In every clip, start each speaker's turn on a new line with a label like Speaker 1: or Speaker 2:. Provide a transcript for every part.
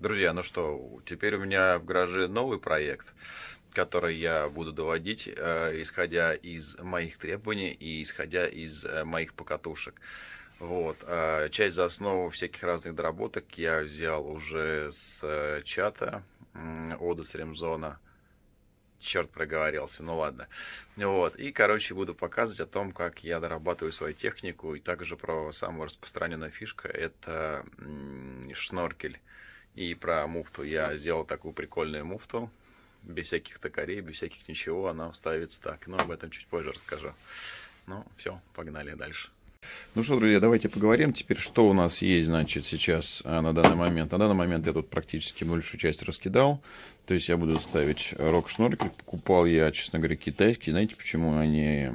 Speaker 1: Друзья, ну что, теперь у меня в гараже новый проект, который я буду доводить, э, исходя из моих требований и исходя из э, моих покатушек. Вот. Э, часть за основу всяких разных доработок я взял уже с чата э, Одас Ремзона. Черт проговорился, ну ладно. Вот. И, короче, буду показывать о том, как я дорабатываю свою технику. И также про самую распространенную фишку. Это шноркель и про муфту. Я сделал такую прикольную муфту. Без всяких токарей, без всяких ничего. Она ставится так. Но об этом чуть позже расскажу. Ну, все, погнали дальше. Ну что, друзья, давайте поговорим теперь, что у нас есть, значит, сейчас а, на данный момент. На данный момент я тут практически большую часть раскидал. То есть я буду ставить рок-шнурик. Покупал я, честно говоря, китайский. Знаете, почему они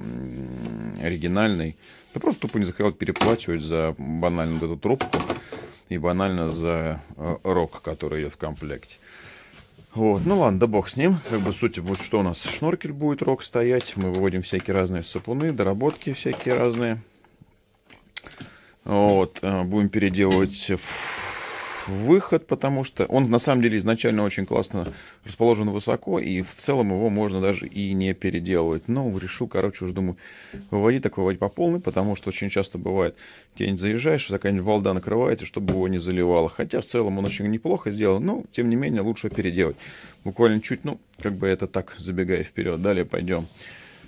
Speaker 1: оригинальный? Да просто тупо не захотел переплачивать за банальную вот эту трубку и банально за э, рог, который идет в комплекте. Вот, ну ладно, да бог с ним. Как бы суть будет, что у нас шноркель будет рог стоять. Мы выводим всякие разные сапуны, доработки всякие разные. Вот, э, будем переделывать выход, потому что он на самом деле изначально очень классно расположен высоко, и в целом его можно даже и не переделывать. Но решил, короче, уже думаю, выводить так выводить по полной, потому что очень часто бывает, тень заезжаешь, какая-нибудь волда накрывается, чтобы его не заливало. Хотя в целом он очень неплохо сделал. но тем не менее лучше переделать. Буквально чуть, ну, как бы это так, забегая вперед. Далее пойдем.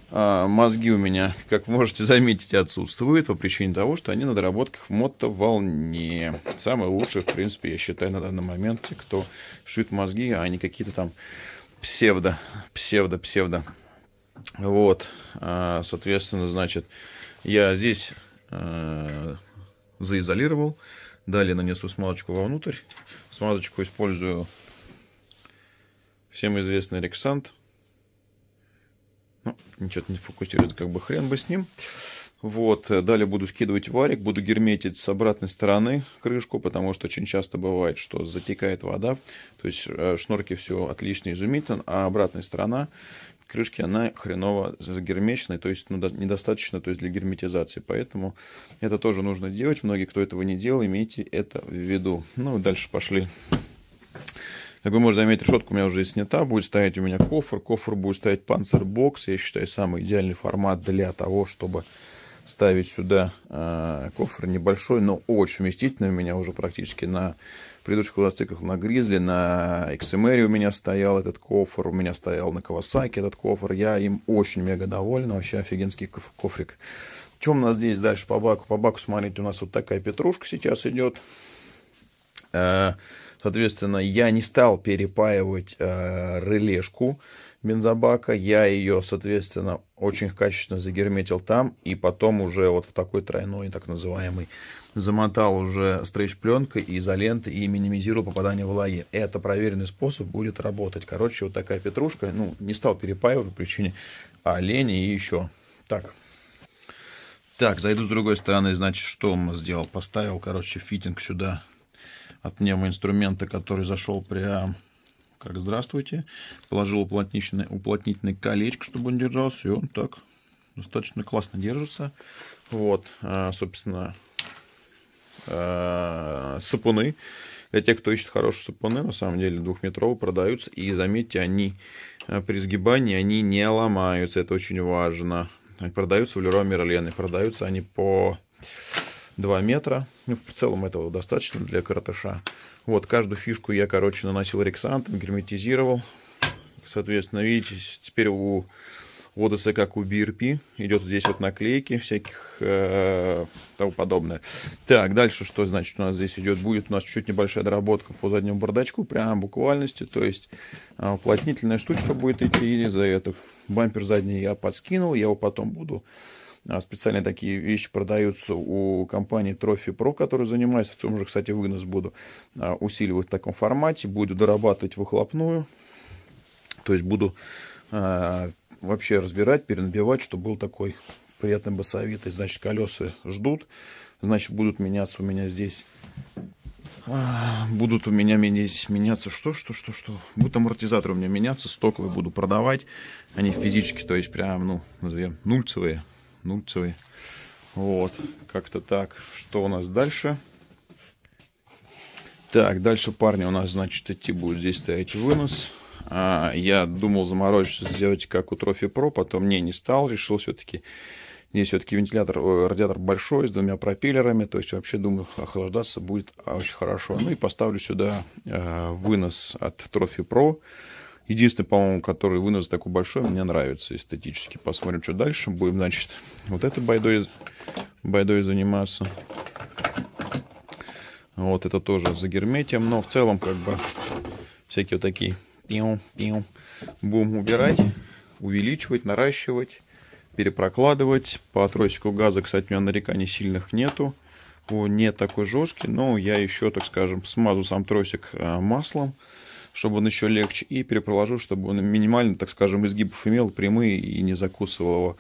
Speaker 1: А, мозги у меня, как можете заметить, отсутствуют по причине того, что они на доработках в мотоволне. Самые лучшие, в принципе, я считаю, на данный момент, те, кто шьют мозги, а не какие-то там псевдо, псевдо, псевдо. Вот, а, соответственно, значит, я здесь а, заизолировал. Далее нанесу смазочку вовнутрь. Смазочку использую всем известный рексант ну, ничего не фокусирует, как бы хрен бы с ним. Вот, э, далее буду скидывать варик, буду герметить с обратной стороны крышку, потому что очень часто бывает, что затекает вода, то есть э, шнурки все отлично изумительно, а обратная сторона крышки, она хреново загермечная, то есть ну, недостаточно то есть для герметизации, поэтому это тоже нужно делать, многие, кто этого не делал, имейте это в виду. Ну, дальше пошли. Так вы можете заметить, решетка у меня уже снята, будет стоять у меня кофр, кофр будет стоять панцербокс, я считаю, самый идеальный формат для того, чтобы ставить сюда э, кофр небольшой, но очень вместительный у меня уже практически на предыдущих квадроциклах, на Гризли, на XMR у меня стоял этот кофр, у меня стоял на Кавасаке этот кофр, я им очень мега доволен, вообще офигенский коф кофрик. Чем у нас здесь дальше по баку? По баку, смотрите, у нас вот такая петрушка сейчас идет. Э, соответственно, я не стал перепаивать э, релешку бензобака. Я ее, соответственно, очень качественно загерметил там. И потом уже вот в такой тройной, так называемый, замотал уже стрейч-пленкой и изолентой и минимизировал попадание влаги. Это проверенный способ будет работать. Короче, вот такая петрушка. Ну, не стал перепаивать по причине а, лени и еще. Так. Так, зайду с другой стороны. Значит, что он сделал? Поставил, короче, фитинг сюда от инструмента, который зашел прям как «Здравствуйте». Положил уплотнительный, уплотнительный колечко, чтобы он держался, и он так достаточно классно держится. Вот, э, собственно, э, сапуны. Для тех, кто ищет хорошие сапуны, на самом деле двухметровые продаются. И заметьте, они э, при сгибании они не ломаются. Это очень важно. Они продаются в Леруа Мерлен. И продаются они по 2 метра. Ну, в целом этого достаточно для каратыша. Вот, каждую фишку я, короче, наносил рексантом, герметизировал. Соответственно, видите, теперь у ОДС, как у BRP, идет здесь вот наклейки всяких э, того подобное. Так, дальше что значит у нас здесь идет? Будет у нас чуть небольшая доработка по заднему бардачку, прям буквальности, то есть э, уплотнительная штучка будет идти из-за это Бампер задний я подскинул, я его потом буду а, специальные такие вещи продаются у компании Trophy Pro, которая занимается. В том же, кстати, вынос буду а, усиливать в таком формате. Буду дорабатывать выхлопную. То есть буду а, вообще разбирать, перенабивать, чтобы был такой приятный басовитый. Значит, колеса ждут. Значит, будут меняться у меня здесь будут у меня менять, меняться что, что, что, что. Будут амортизаторы у меня меняться, стоковые буду продавать. Они физически, то есть прям, ну, назовем, нульцевые нульцевый. Вот, как-то так. Что у нас дальше? Так, дальше, парни, у нас, значит, идти будет здесь стоять вынос. А, я думал заморочиться, сделать как у Трофи Про, потом не, не стал. Решил все-таки... Здесь все-таки вентилятор, э, радиатор большой, с двумя пропеллерами. То есть, вообще, думаю, охлаждаться будет очень хорошо. Ну и поставлю сюда э, вынос от Трофи Про. Единственный, по-моему, который вынос такой большой, мне нравится эстетически. Посмотрим, что дальше. Будем, значит, вот это байдой, байдой заниматься. Вот это тоже за герметием. Но в целом, как бы, всякие вот такие пиу, пиу. Будем убирать, увеличивать, наращивать, перепрокладывать. По тросику газа, кстати, у меня нареканий сильных нету. Он не такой жесткий, но я еще, так скажем, смазу сам тросик э, маслом чтобы он еще легче, и перепроложу, чтобы он минимально, так скажем, изгибов имел, прямые и не закусывал его.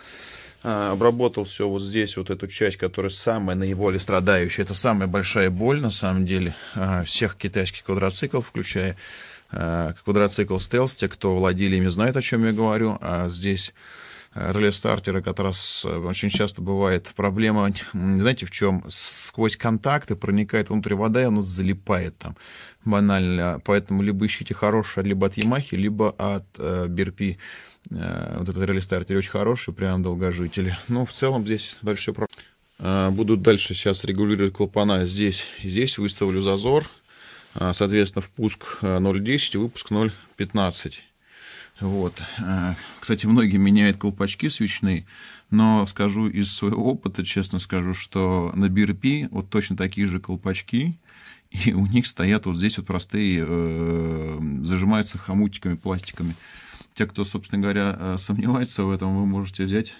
Speaker 1: А, обработал все вот здесь, вот эту часть, которая самая наиболее страдающая. Это самая большая боль, на самом деле, а, всех китайских квадроциклов, включая а, квадроцикл стелс. Те, кто владели ими, знают, о чем я говорю. А здесь реле-стартера как раз э, очень часто бывает проблема, знаете, в чем? Сквозь контакты проникает внутрь вода, и оно залипает там банально. Поэтому либо ищите хорошее либо от Yamaha, либо от э, BRP. Э, вот этот реле-стартер очень хороший, прям долгожитель. Ну, в целом здесь дальше все про... Э, дальше сейчас регулировать клапана здесь и здесь. Выставлю зазор. Э, соответственно, впуск 0.10, выпуск 0.15. Вот. Э, кстати, многие меняют колпачки свечные, но скажу из своего опыта, честно скажу, что на BRP вот точно такие же колпачки, и у них стоят вот здесь вот простые, э, зажимаются хомутиками, пластиками. Те, кто, собственно говоря, э, сомневается в этом, вы можете взять,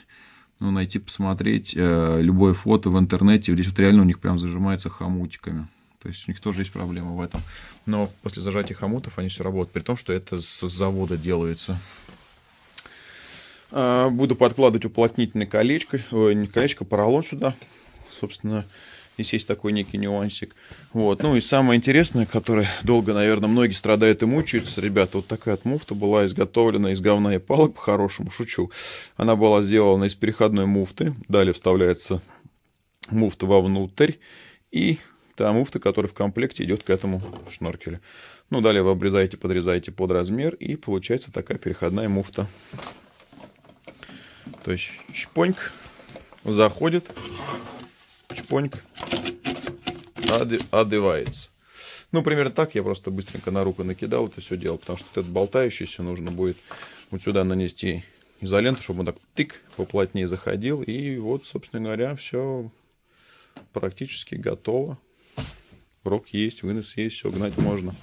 Speaker 1: ну, найти, посмотреть любое фото в интернете, здесь вот реально у них прям зажимается хомутиками. То есть у них тоже есть проблема в этом. Но после зажатия хомутов они все работают, при том, что это с завода делается. А, буду подкладывать уплотнительное колечко, не колечко, а поролон сюда. Собственно, здесь есть такой некий нюансик. Вот. Ну и самое интересное, которое долго, наверное, многие страдают и мучаются, ребята, вот такая от муфта была изготовлена из говна и палок, по-хорошему, шучу. Она была сделана из переходной муфты, далее вставляется муфта вовнутрь и та муфта, которая в комплекте идет к этому шноркелю. Ну, далее вы обрезаете, подрезаете под размер, и получается такая переходная муфта. То есть чпоньк, заходит, чпоньк, одевается. Ну, примерно так я просто быстренько на руку накидал это все дело, потому что вот этот болтающийся нужно будет вот сюда нанести изоленту, чтобы он так тык поплотнее заходил. И вот, собственно говоря, все практически готово. Прок есть, вынос есть, все гнать можно.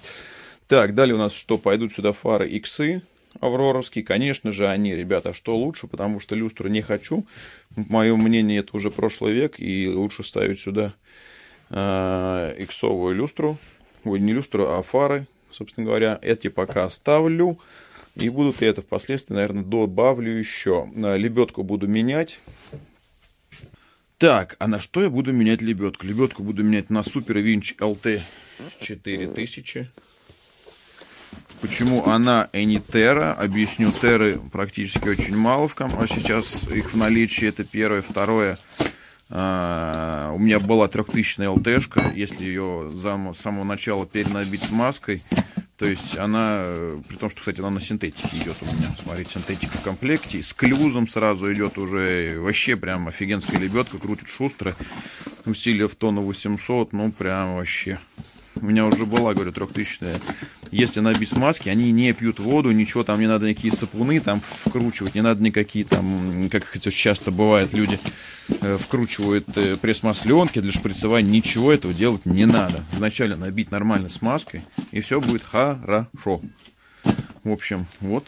Speaker 1: Так, далее у нас что? Пойдут сюда фары иксы авроровские. Конечно же, они, ребята, что лучше, потому что люстру не хочу. Мое мнение, это уже прошлый век, и лучше ставить сюда э, иксовую люстру. Ой, не люстру, а фары, собственно говоря. Эти пока оставлю. И будут это впоследствии, наверное, добавлю еще. А, лебедку буду менять. Так, а на что я буду менять лебедку? Лебедку буду менять на Super Winch LT 4000. Почему она Энитера? Объясню, теры практически очень мало в ком... а сейчас их в наличии. Это первое. Второе, а, у меня была 3000 ЛТшка. Если ее с самого начала перенабить смазкой, то есть она, э, при том, что, кстати, она на синтетике идет у меня. Смотрите, синтетика в комплекте. С клюзом сразу идет уже вообще прям офигенская лебедка. Крутит шустро. Усилие в тонну 800. Ну, прям вообще. У меня уже была, говорю, трехтысячная если она без маски, они не пьют воду, ничего там не надо никакие сапуны там вкручивать, не надо никакие там, как хотя часто бывает, люди э, вкручивают э, пресс-масленки для шприцевания, ничего этого делать не надо. Вначале набить нормально смазкой и все будет хорошо. В общем, вот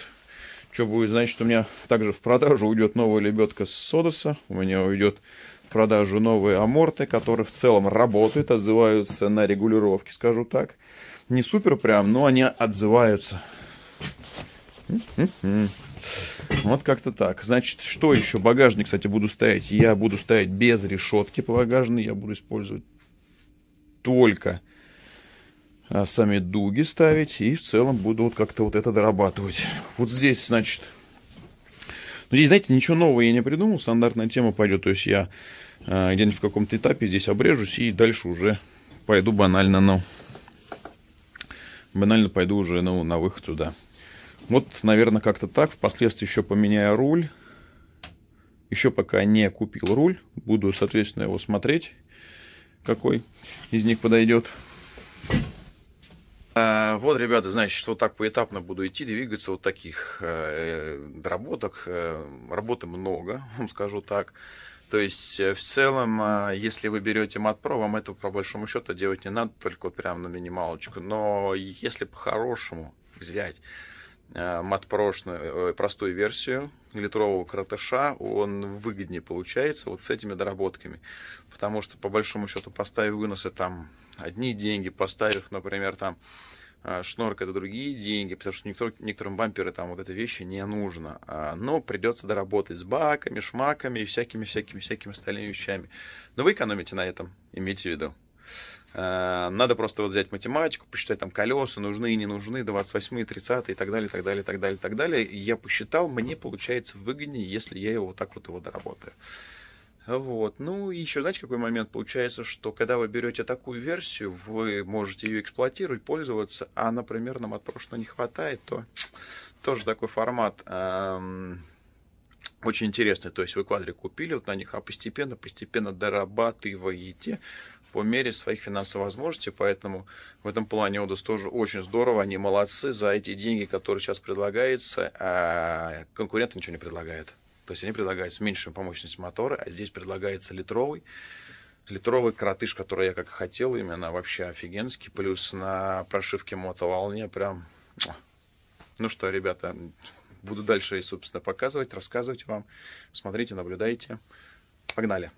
Speaker 1: что будет, значит, у меня также в продажу уйдет новая лебедка с содоса. У меня уйдет в продажу новые аморты, которые в целом работают, отзываются на регулировке, скажу так не супер прям, но они отзываются. Вот как-то так. Значит, что еще? Багажник, кстати, буду ставить. Я буду ставить без решетки по багажной. Я буду использовать только а, сами дуги ставить. И в целом буду вот как-то вот это дорабатывать. Вот здесь, значит... Но ну, здесь, знаете, ничего нового я не придумал. Стандартная тема пойдет. То есть я а, где-нибудь в каком-то этапе здесь обрежусь и дальше уже пойду банально, но банально пойду уже ну, на выход туда. Вот, наверное, как-то так. Впоследствии еще поменяю руль. Еще пока не купил руль. Буду, соответственно, его смотреть, какой из них подойдет. А, вот, ребята, значит, вот так поэтапно буду идти, двигаться вот таких э, доработок. Э, работы много, вам скажу так. То есть э, в целом, э, если вы берете матпро, вам этого по большому счету делать не надо, только вот прям на минималочку. Но если по-хорошему взять э, матпрошную простую версию литрового кратыша, он выгоднее получается вот с этими доработками. Потому что, по большому счету, поставив выносы там одни деньги, поставив, например, там а, шнорк это другие деньги, потому что никто, некоторым бамперы там вот эта вещи не нужно. А, но придется доработать с баками, шмаками и всякими-всякими-всякими остальными вещами. Но вы экономите на этом, имейте в виду. А, надо просто вот взять математику, посчитать там колеса, нужны и не нужны, 28, 30 и так далее, так далее, так далее, так далее. я посчитал, мне получается выгоднее, если я его вот так вот его доработаю. Вот. Ну, и еще, знаете, какой момент получается, что когда вы берете такую версию, вы можете ее эксплуатировать, пользоваться, а, например, нам от прошлого не хватает, то тоже такой формат эм, очень интересный. То есть вы квадри купили вот на них, а постепенно, постепенно дорабатываете по мере своих финансовых возможностей. Поэтому в этом плане Одас тоже очень здорово. Они молодцы за эти деньги, которые сейчас предлагаются, а конкуренты ничего не предлагают. То есть они предлагают с меньшей мощностью мотора, а здесь предлагается литровый. Литровый коротыш, который я как хотел, именно вообще офигенский. Плюс на прошивке мотоволне прям... Ну что, ребята, буду дальше, собственно, показывать, рассказывать вам. Смотрите, наблюдайте. Погнали!